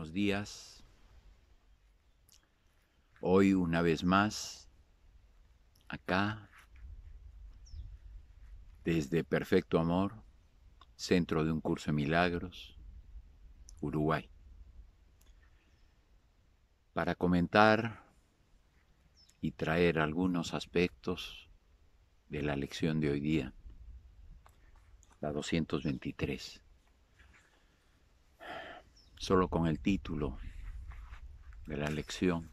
buenos días. Hoy una vez más, acá, desde Perfecto Amor, Centro de un Curso de Milagros, Uruguay, para comentar y traer algunos aspectos de la lección de hoy día, la 223 solo con el título de la lección,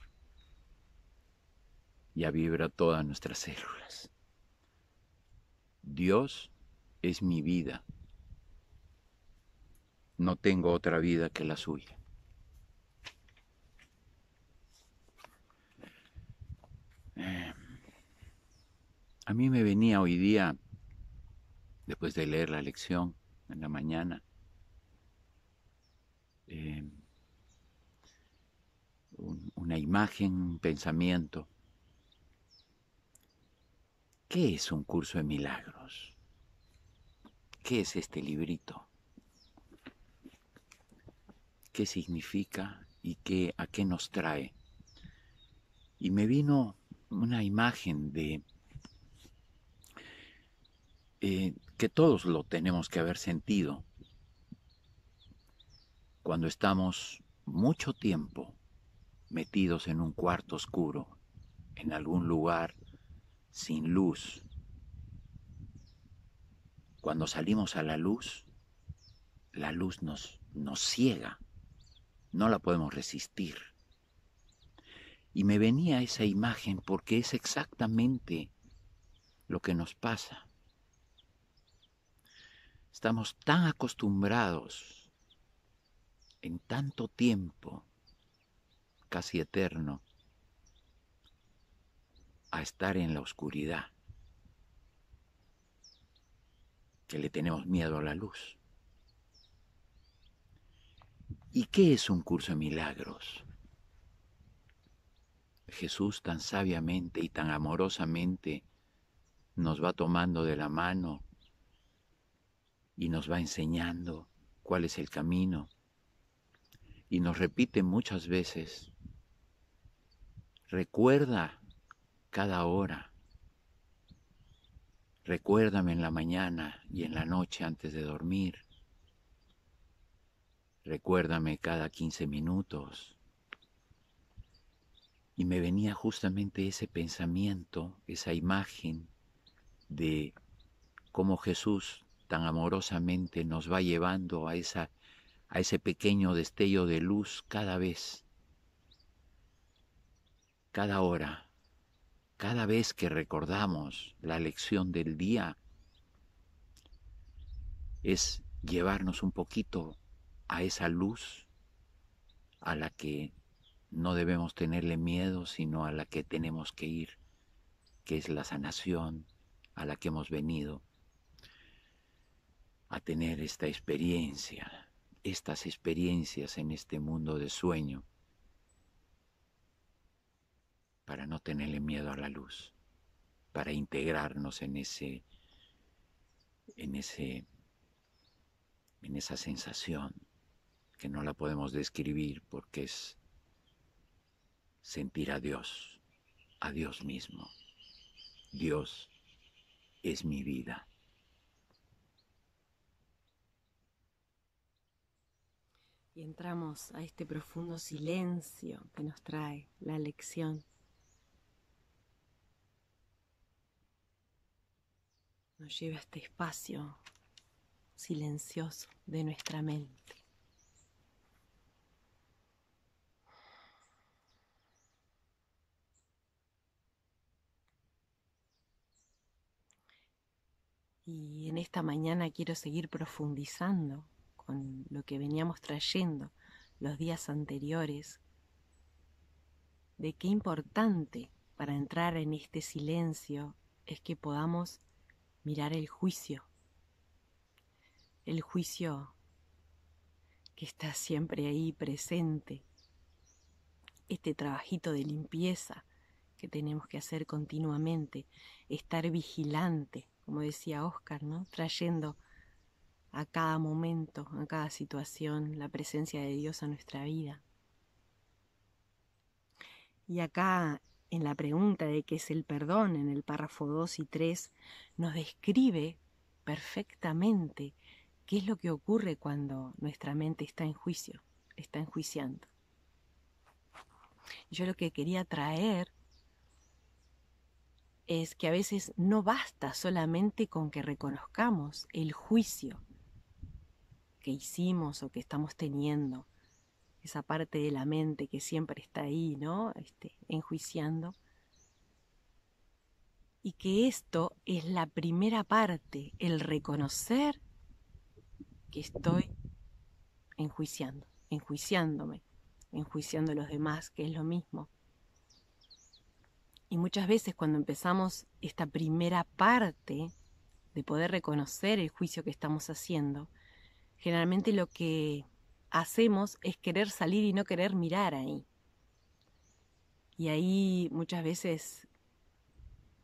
ya vibra todas nuestras células. Dios es mi vida. No tengo otra vida que la suya. Eh, a mí me venía hoy día, después de leer la lección en la mañana, eh, una imagen, un pensamiento. ¿Qué es un curso de milagros? ¿Qué es este librito? ¿Qué significa y qué, a qué nos trae? Y me vino una imagen de eh, que todos lo tenemos que haber sentido, cuando estamos mucho tiempo metidos en un cuarto oscuro, en algún lugar sin luz. Cuando salimos a la luz, la luz nos, nos ciega, no la podemos resistir. Y me venía esa imagen porque es exactamente lo que nos pasa. Estamos tan acostumbrados en tanto tiempo, casi eterno, a estar en la oscuridad, que le tenemos miedo a la luz. ¿Y qué es un curso de milagros? Jesús tan sabiamente y tan amorosamente nos va tomando de la mano y nos va enseñando cuál es el camino y nos repite muchas veces, recuerda cada hora, recuérdame en la mañana y en la noche antes de dormir, recuérdame cada 15 minutos. Y me venía justamente ese pensamiento, esa imagen de cómo Jesús tan amorosamente nos va llevando a esa a ese pequeño destello de luz cada vez, cada hora, cada vez que recordamos la lección del día, es llevarnos un poquito a esa luz a la que no debemos tenerle miedo, sino a la que tenemos que ir, que es la sanación a la que hemos venido a tener esta experiencia estas experiencias en este mundo de sueño para no tenerle miedo a la luz, para integrarnos en ese en ese en esa sensación que no la podemos describir porque es sentir a Dios, a Dios mismo. Dios es mi vida. y entramos a este profundo silencio que nos trae la lección. Nos lleva a este espacio silencioso de nuestra mente. Y en esta mañana quiero seguir profundizando con lo que veníamos trayendo los días anteriores, de qué importante para entrar en este silencio es que podamos mirar el juicio, el juicio que está siempre ahí presente, este trabajito de limpieza que tenemos que hacer continuamente, estar vigilante, como decía Oscar, ¿no? trayendo a cada momento, a cada situación, la presencia de Dios a nuestra vida. Y acá, en la pregunta de qué es el perdón, en el párrafo 2 y 3, nos describe perfectamente qué es lo que ocurre cuando nuestra mente está en juicio, está enjuiciando. Yo lo que quería traer es que a veces no basta solamente con que reconozcamos el juicio que hicimos o que estamos teniendo, esa parte de la mente que siempre está ahí, ¿no? Este, enjuiciando. Y que esto es la primera parte, el reconocer que estoy enjuiciando, enjuiciándome, enjuiciando a los demás, que es lo mismo. Y muchas veces cuando empezamos esta primera parte de poder reconocer el juicio que estamos haciendo, Generalmente lo que hacemos es querer salir y no querer mirar ahí. Y ahí muchas veces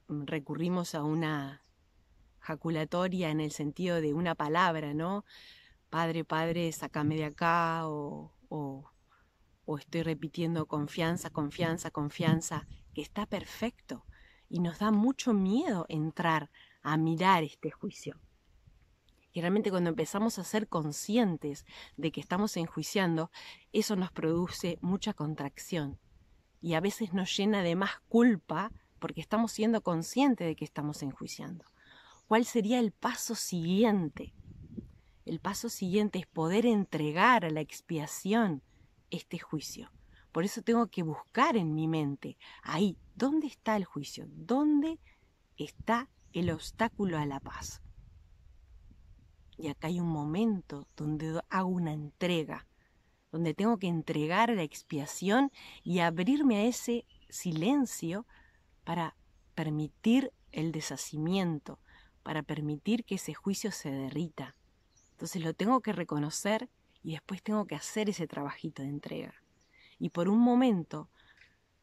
mm, recurrimos a una jaculatoria en el sentido de una palabra, ¿no? Padre, padre, sacame de acá o, o estoy repitiendo confianza, confianza, confianza, que está perfecto y nos da mucho miedo entrar a mirar este juicio. Y realmente cuando empezamos a ser conscientes de que estamos enjuiciando, eso nos produce mucha contracción. Y a veces nos llena de más culpa porque estamos siendo conscientes de que estamos enjuiciando. ¿Cuál sería el paso siguiente? El paso siguiente es poder entregar a la expiación este juicio. Por eso tengo que buscar en mi mente, ahí, ¿dónde está el juicio? ¿Dónde está el obstáculo a la paz? Y acá hay un momento donde hago una entrega, donde tengo que entregar la expiación y abrirme a ese silencio para permitir el deshacimiento, para permitir que ese juicio se derrita. Entonces lo tengo que reconocer y después tengo que hacer ese trabajito de entrega. Y por un momento,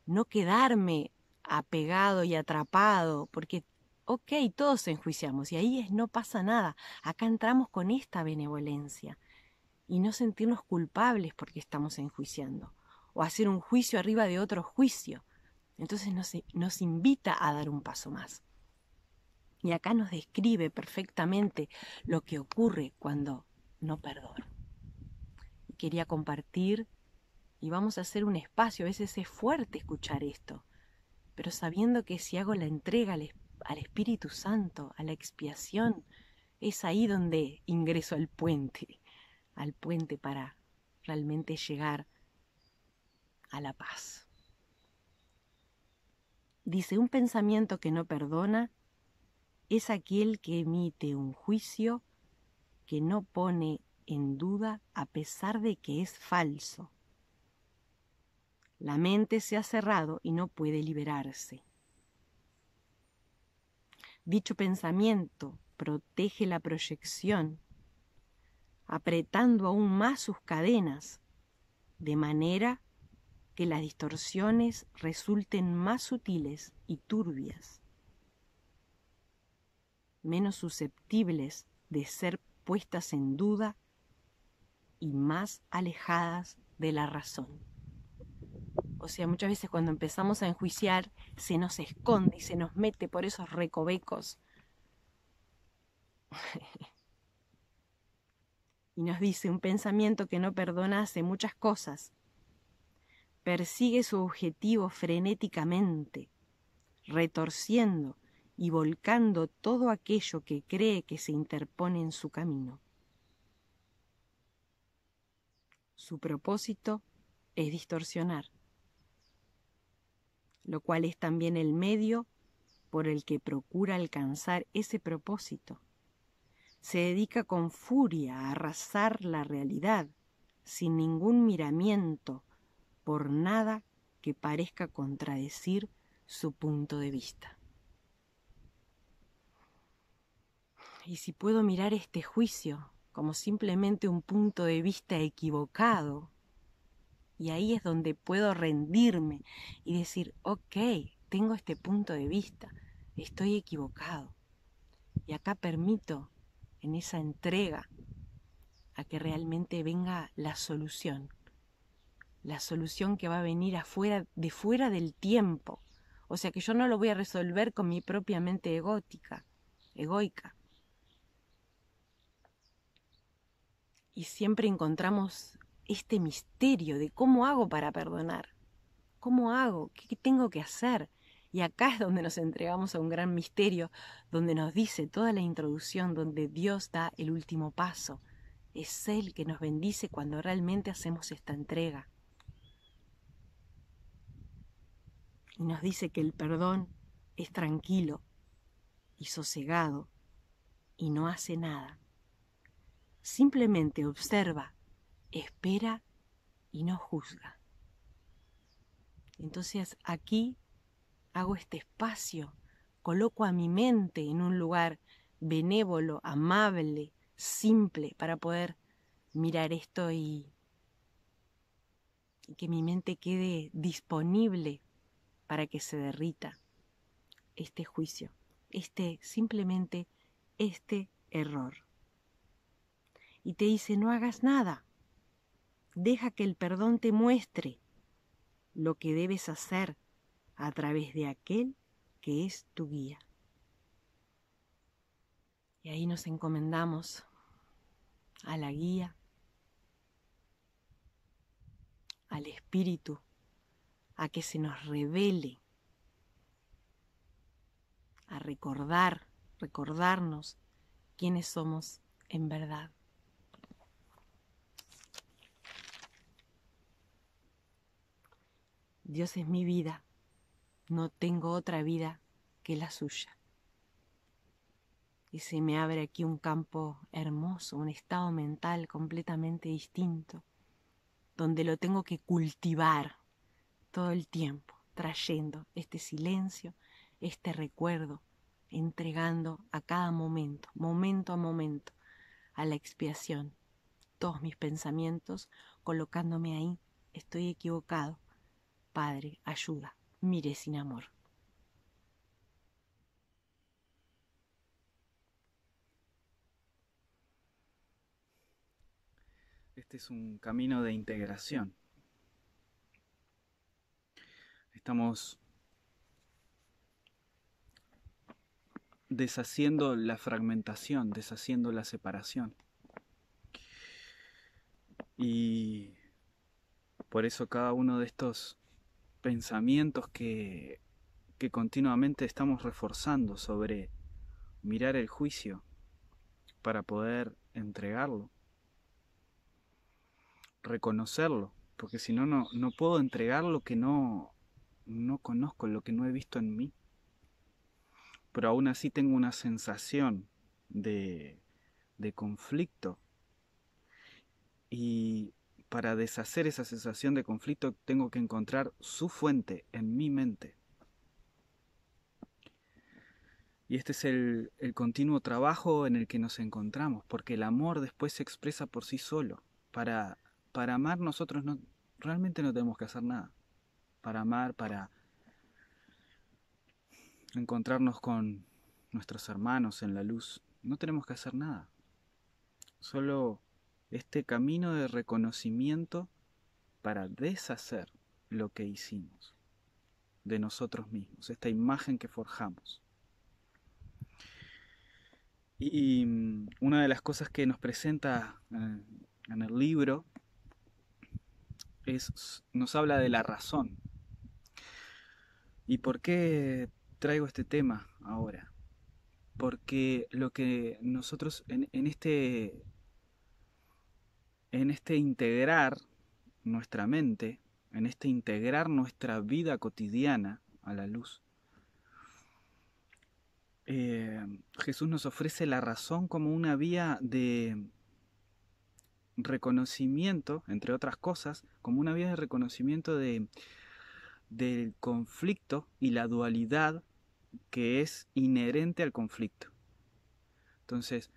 no quedarme apegado y atrapado, porque ok, todos enjuiciamos y ahí es no pasa nada, acá entramos con esta benevolencia y no sentirnos culpables porque estamos enjuiciando o hacer un juicio arriba de otro juicio. Entonces nos, nos invita a dar un paso más. Y acá nos describe perfectamente lo que ocurre cuando no perdono. Quería compartir y vamos a hacer un espacio, a veces es fuerte escuchar esto, pero sabiendo que si hago la entrega al al Espíritu Santo, a la expiación. Es ahí donde ingreso al puente, al puente para realmente llegar a la paz. Dice, un pensamiento que no perdona es aquel que emite un juicio que no pone en duda a pesar de que es falso. La mente se ha cerrado y no puede liberarse. Dicho pensamiento protege la proyección, apretando aún más sus cadenas, de manera que las distorsiones resulten más sutiles y turbias, menos susceptibles de ser puestas en duda y más alejadas de la razón. O sea, muchas veces cuando empezamos a enjuiciar, se nos esconde y se nos mete por esos recovecos. y nos dice, un pensamiento que no perdona hace muchas cosas. Persigue su objetivo frenéticamente, retorciendo y volcando todo aquello que cree que se interpone en su camino. Su propósito es distorsionar lo cual es también el medio por el que procura alcanzar ese propósito. Se dedica con furia a arrasar la realidad, sin ningún miramiento, por nada que parezca contradecir su punto de vista. Y si puedo mirar este juicio como simplemente un punto de vista equivocado, y ahí es donde puedo rendirme y decir, ok, tengo este punto de vista, estoy equivocado. Y acá permito en esa entrega a que realmente venga la solución. La solución que va a venir afuera, de fuera del tiempo. O sea que yo no lo voy a resolver con mi propia mente egótica, egoica. Y siempre encontramos este misterio de cómo hago para perdonar, cómo hago, qué tengo que hacer. Y acá es donde nos entregamos a un gran misterio, donde nos dice toda la introducción, donde Dios da el último paso. Es Él que nos bendice cuando realmente hacemos esta entrega. Y nos dice que el perdón es tranquilo y sosegado y no hace nada. Simplemente observa espera y no juzga. Entonces aquí hago este espacio, coloco a mi mente en un lugar benévolo, amable, simple, para poder mirar esto y, que mi mente quede disponible para que se derrita este juicio, este simplemente este error. Y te dice, no hagas nada, Deja que el perdón te muestre lo que debes hacer a través de aquel que es tu guía. Y ahí nos encomendamos a la guía, al espíritu, a que se nos revele, a recordar, recordarnos quiénes somos en verdad. Dios es mi vida, no tengo otra vida que la suya. Y se me abre aquí un campo hermoso, un estado mental completamente distinto, donde lo tengo que cultivar todo el tiempo, trayendo este silencio, este recuerdo, entregando a cada momento, momento a momento, a la expiación, todos mis pensamientos, colocándome ahí, estoy equivocado, Padre, ayuda, mire sin amor. Este es un camino de integración. Estamos deshaciendo la fragmentación, deshaciendo la separación. Y por eso cada uno de estos pensamientos que, que continuamente estamos reforzando sobre mirar el juicio para poder entregarlo, reconocerlo, porque si no, no, puedo entregar lo que no, no conozco, lo que no he visto en mí. Pero aún así tengo una sensación de, de conflicto. Y para deshacer esa sensación de conflicto tengo que encontrar su fuente en mi mente. Y este es el, continuo trabajo en el que nos encontramos, porque el amor después se expresa por sí solo. Para, para amar nosotros no, realmente no tenemos que hacer nada. Para amar, para encontrarnos con nuestros hermanos en la luz, no tenemos que hacer nada. Solo este camino de reconocimiento para deshacer lo que hicimos de nosotros mismos, esta imagen que forjamos. Y, mm, una de las cosas que nos presenta eh, en el libro es, nos habla de la razón. ¿Y por qué traigo este tema ahora? Porque lo que nosotros en este en este integrar nuestra mente, en este integrar nuestra vida cotidiana a la luz, eh, Jesús nos ofrece la razón como una vía de reconocimiento, entre otras cosas, como una vía de reconocimiento de, del conflicto y la dualidad que es inherente al conflicto. Entonces,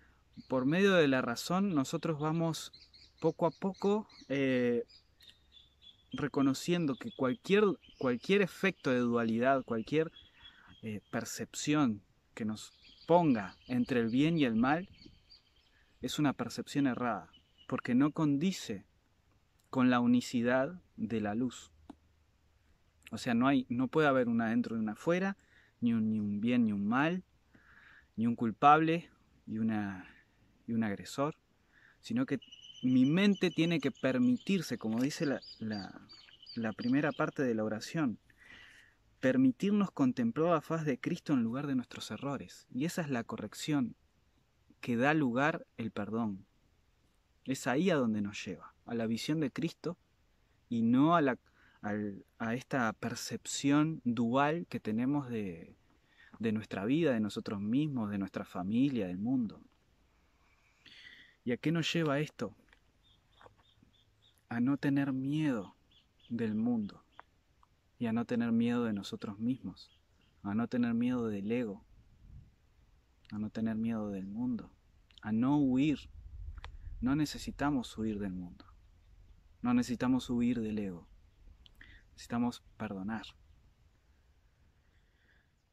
por medio de la razón nosotros vamos poco a poco eh, reconociendo que cualquier, cualquier efecto de dualidad, cualquier eh, percepción que nos ponga entre el bien y el mal, es una percepción errada, porque no condice con la unicidad de la luz. O sea, no, hay, no puede haber una dentro y una afuera, ni un, ni un bien ni un mal, ni un culpable y, una, y un agresor, sino que mi mente tiene que permitirse, como dice la, primera parte de la oración, permitirnos contemplar la faz de Cristo en lugar de nuestros errores. Y esa es la corrección que da lugar el perdón. Es ahí a donde nos lleva, a la visión de Cristo y no a, esta percepción dual que tenemos de nuestra vida, de nosotros mismos, de nuestra familia, del mundo. ¿Y a qué nos lleva esto? a no tener miedo del mundo y a no tener miedo de nosotros mismos, a no tener miedo del ego, a no tener miedo del mundo, a no huir. No necesitamos huir del mundo, no necesitamos huir del ego, necesitamos perdonar.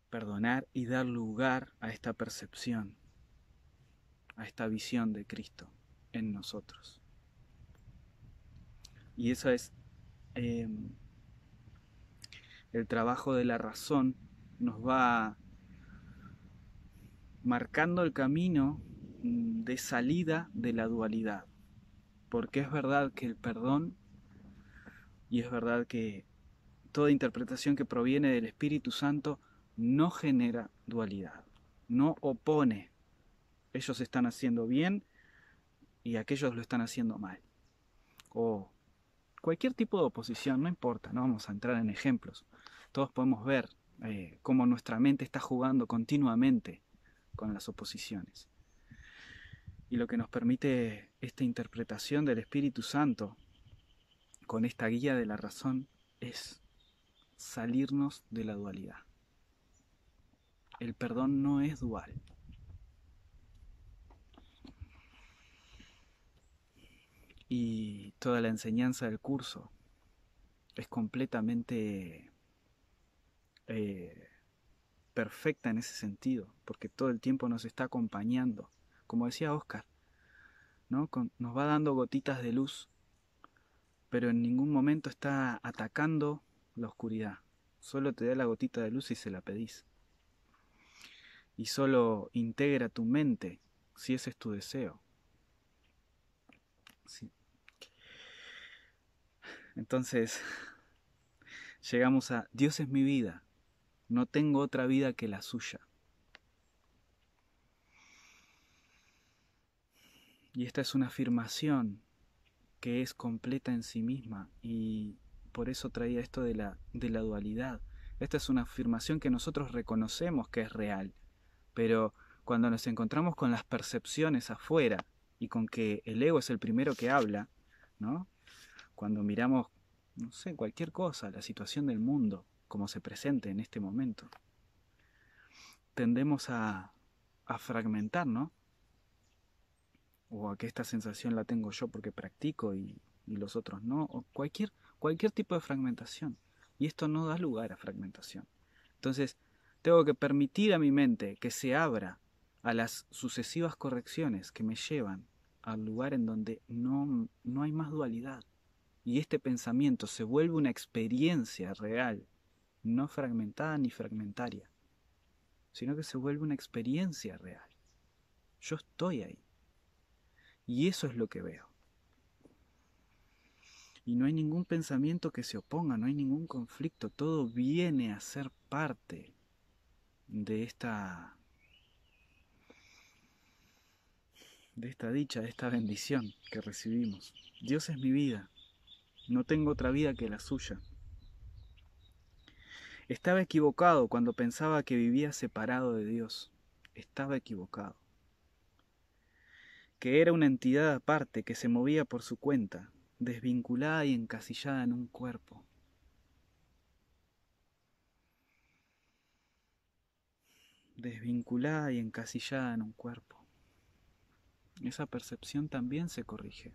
Perdonar y dar lugar a esta percepción, a esta visión de Cristo en nosotros. Y eso es em, el trabajo de la razón, nos va marcando el camino mm, de salida de la dualidad. Porque es verdad que el perdón y es verdad que toda interpretación que proviene del Espíritu Santo no genera dualidad, no opone. Ellos están haciendo bien y aquellos lo están haciendo mal. O cualquier tipo de oposición, no importa, no vamos a entrar en ejemplos. Todos podemos ver eh, cómo nuestra mente está jugando continuamente con las oposiciones. Y lo que nos permite esta interpretación del Espíritu Santo con esta guía de la razón es salirnos de la dualidad. El perdón no es dual. y toda la enseñanza del curso es completamente eh, perfecta en ese sentido, porque todo el tiempo nos está acompañando, como decía Oscar, nos va dando gotitas de luz, pero en ningún momento está atacando la oscuridad, solo te da la gotita de luz y se la pedís. Y solo integra tu mente si ese es tu deseo. Sí. Entonces, llegamos a Dios es mi vida, no tengo otra vida que la suya. Y esta es una afirmación que es completa en sí misma y por eso traía esto de la, de la dualidad. Esta es una afirmación que nosotros reconocemos que es real, pero cuando nos encontramos con las percepciones afuera y con que el ego es el primero que habla, ¿no? cuando miramos, no sé, cualquier cosa, la situación del mundo, como se presente en este momento. Tendemos a, a fragmentar, ¿no? O a que esta sensación la tengo yo porque practico y, los otros no, o cualquier, cualquier tipo de fragmentación. Y esto no da lugar a fragmentación. Entonces, tengo que permitir a mi mente que se abra a las sucesivas correcciones que me llevan al lugar en donde no, no hay más dualidad y este pensamiento se vuelve una experiencia real, no fragmentada ni fragmentaria, sino que se vuelve una experiencia real. Yo estoy ahí. Y eso es lo que veo. Y no hay ningún pensamiento que se oponga, no hay ningún conflicto, todo viene a ser parte de esta de esta dicha, de esta bendición que recibimos. Dios es mi vida, no tengo otra vida que la suya. Estaba equivocado cuando pensaba que vivía separado de Dios. Estaba equivocado. Que era una entidad aparte que se movía por su cuenta, desvinculada y encasillada en un cuerpo. Desvinculada y encasillada en un cuerpo. Esa percepción también se corrige.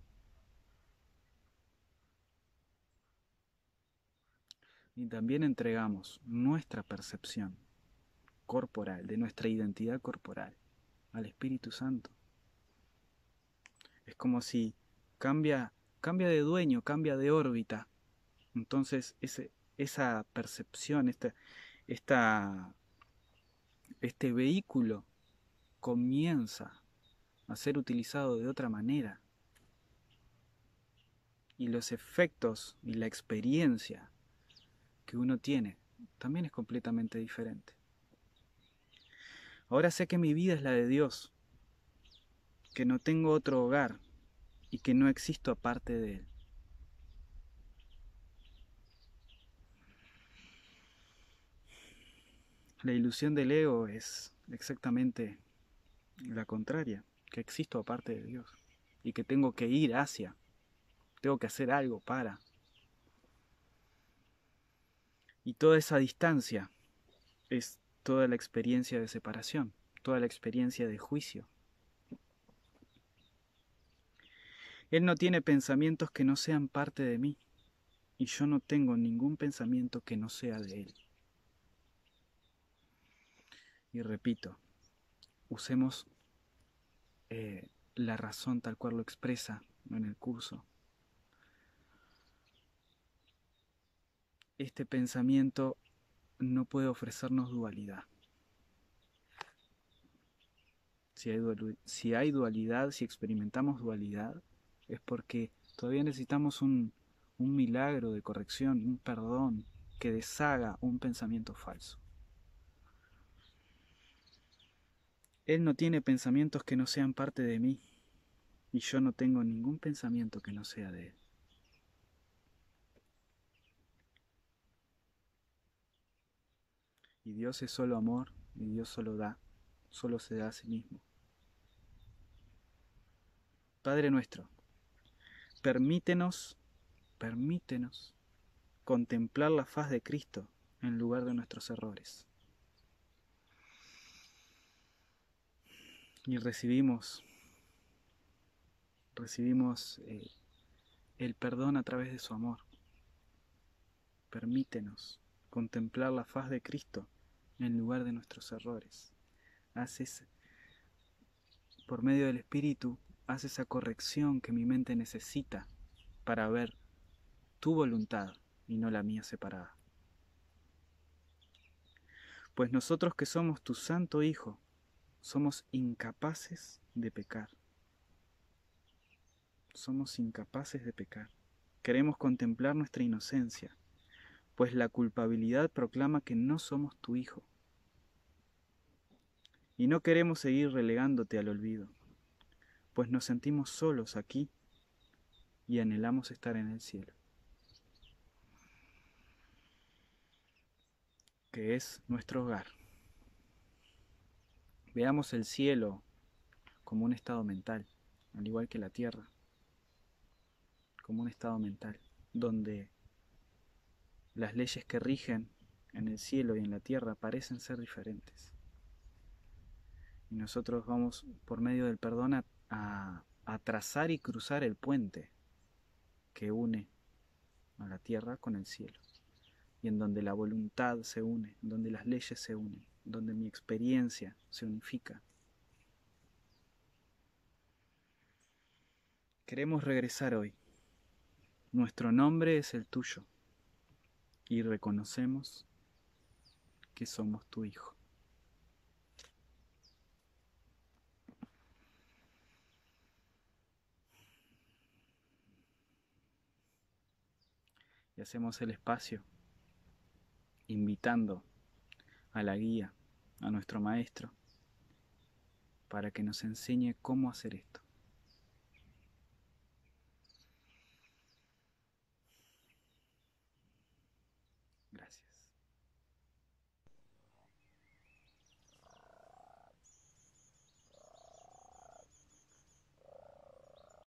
y también entregamos nuestra percepción corporal, de nuestra identidad corporal, al Espíritu Santo. Es como si cambia, cambia de dueño, cambia de órbita. Entonces esa percepción, esta, este vehículo comienza a ser utilizado de otra manera. Y los efectos y la experiencia que uno tiene también es completamente diferente. Ahora sé que mi vida es la de Dios, que no tengo otro hogar y que no existo aparte de Él. La ilusión del ego es exactamente la contraria, que existo aparte de Dios y que tengo que ir hacia, tengo que hacer algo para y toda esa distancia es toda la experiencia de separación, toda la experiencia de juicio. Él no tiene pensamientos que no sean parte de mí, y yo no tengo ningún pensamiento que no sea de Él. Y repito, usemos eh, la razón tal cual lo expresa en el curso, este pensamiento no puede ofrecernos dualidad. Si hay, dualidad, si experimentamos dualidad, es porque todavía necesitamos un, un milagro de corrección, un perdón que deshaga un pensamiento falso. Él no tiene pensamientos que no sean parte de mí y yo no tengo ningún pensamiento que no sea de Él. Y Dios es solo amor y Dios solo da, solo se da a sí mismo. Padre nuestro, permítenos, permítenos contemplar la faz de Cristo en lugar de nuestros errores. Y recibimos, recibimos eh, el perdón a través de su amor. Permítenos contemplar la faz de Cristo en lugar de nuestros errores. Haces, por medio del Espíritu, haces esa corrección que mi mente necesita para ver tu voluntad y no la mía separada. Pues nosotros que somos tu santo Hijo, somos incapaces de pecar. Somos incapaces de pecar. Queremos contemplar nuestra inocencia, pues la culpabilidad proclama que no somos tu hijo. Y no queremos seguir relegándote al olvido, pues nos sentimos solos aquí y anhelamos estar en el cielo, que es nuestro hogar. Veamos el cielo como un estado mental, al igual que la tierra, como un estado mental, donde las leyes que rigen en el cielo y en la tierra parecen ser diferentes. Y nosotros vamos por medio del perdón a, trazar y cruzar el puente que une a la tierra con el cielo, y en donde la voluntad se une, donde las leyes se unen, donde mi experiencia se unifica. Queremos regresar hoy. Nuestro nombre es el tuyo y reconocemos que somos tu Hijo. Y hacemos el espacio invitando a la guía, a nuestro maestro, para que nos enseñe cómo hacer esto.